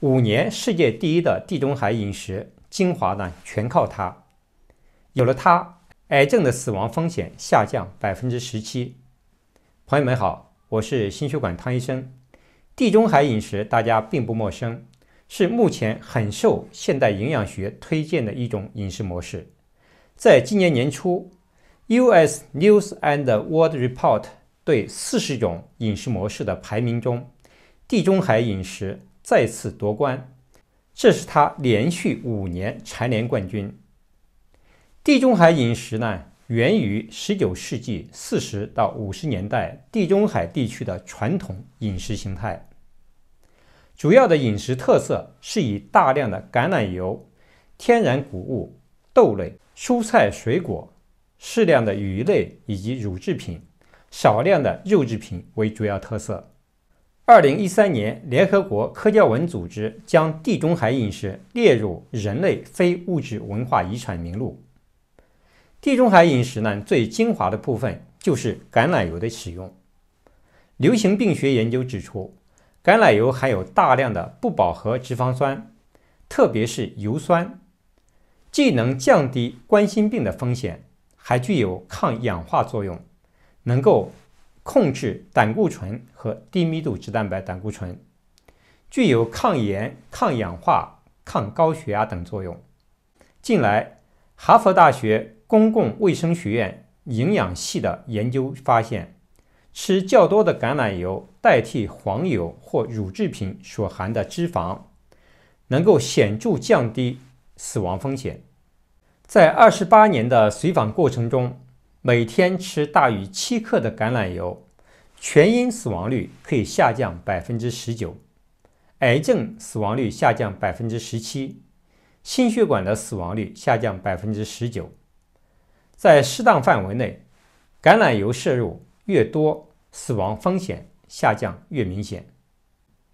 五年世界第一的地中海饮食精华呢，全靠它。有了它，癌症的死亡风险下降百分之十七。朋友们好，我是心血管汤医生。地中海饮食大家并不陌生，是目前很受现代营养学推荐的一种饮食模式。在今年年初，《U.S. News and World Report》对四十种饮食模式的排名中，地中海饮食。再次夺冠，这是他连续五年蝉联冠军。地中海饮食呢，源于19世纪40到50年代地中海地区的传统饮食形态。主要的饮食特色是以大量的橄榄油、天然谷物、豆类、蔬菜、水果、适量的鱼类以及乳制品、少量的肉制品为主要特色。二零一三年，联合国科教文组织将地中海饮食列入人类非物质文化遗产名录。地中海饮食呢，最精华的部分就是橄榄油的使用。流行病学研究指出，橄榄油含有大量的不饱和脂肪酸，特别是油酸，既能降低冠心病的风险，还具有抗氧化作用，能够。控制胆固醇和低密度脂蛋白胆固醇，具有抗炎、抗氧化、抗高血压等作用。近来，哈佛大学公共卫生学院营养系的研究发现，吃较多的橄榄油代替黄油或乳制品所含的脂肪，能够显著降低死亡风险。在二十八年的随访过程中，每天吃大于七克的橄榄油，全因死亡率可以下降百分之十九，癌症死亡率下降百分之十七，心血管的死亡率下降百分之十九。在适当范围内，橄榄油摄入越多，死亡风险下降越明显。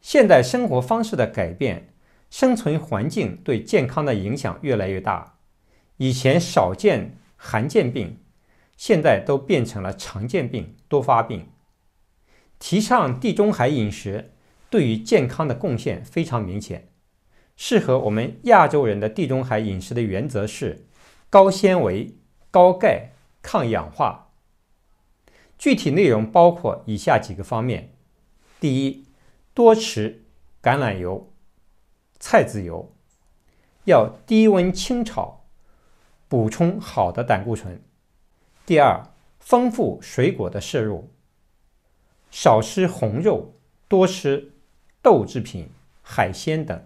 现代生活方式的改变，生存环境对健康的影响越来越大。以前少见、罕见病。现在都变成了常见病、多发病。提倡地中海饮食对于健康的贡献非常明显，适合我们亚洲人的地中海饮食的原则是：高纤维、高钙、抗氧化。具体内容包括以下几个方面：第一，多吃橄榄油、菜籽油，要低温清炒，补充好的胆固醇。第二，丰富水果的摄入，少吃红肉，多吃豆制品、海鲜等。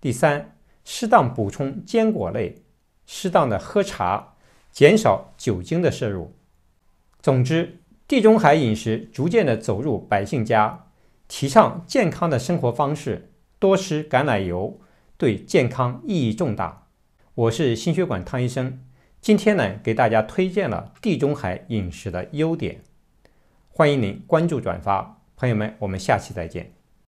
第三，适当补充坚果类，适当的喝茶，减少酒精的摄入。总之，地中海饮食逐渐的走入百姓家，提倡健康的生活方式，多吃橄榄油，对健康意义重大。我是心血管汤医生。今天呢，给大家推荐了地中海饮食的优点，欢迎您关注转发。朋友们，我们下期再见。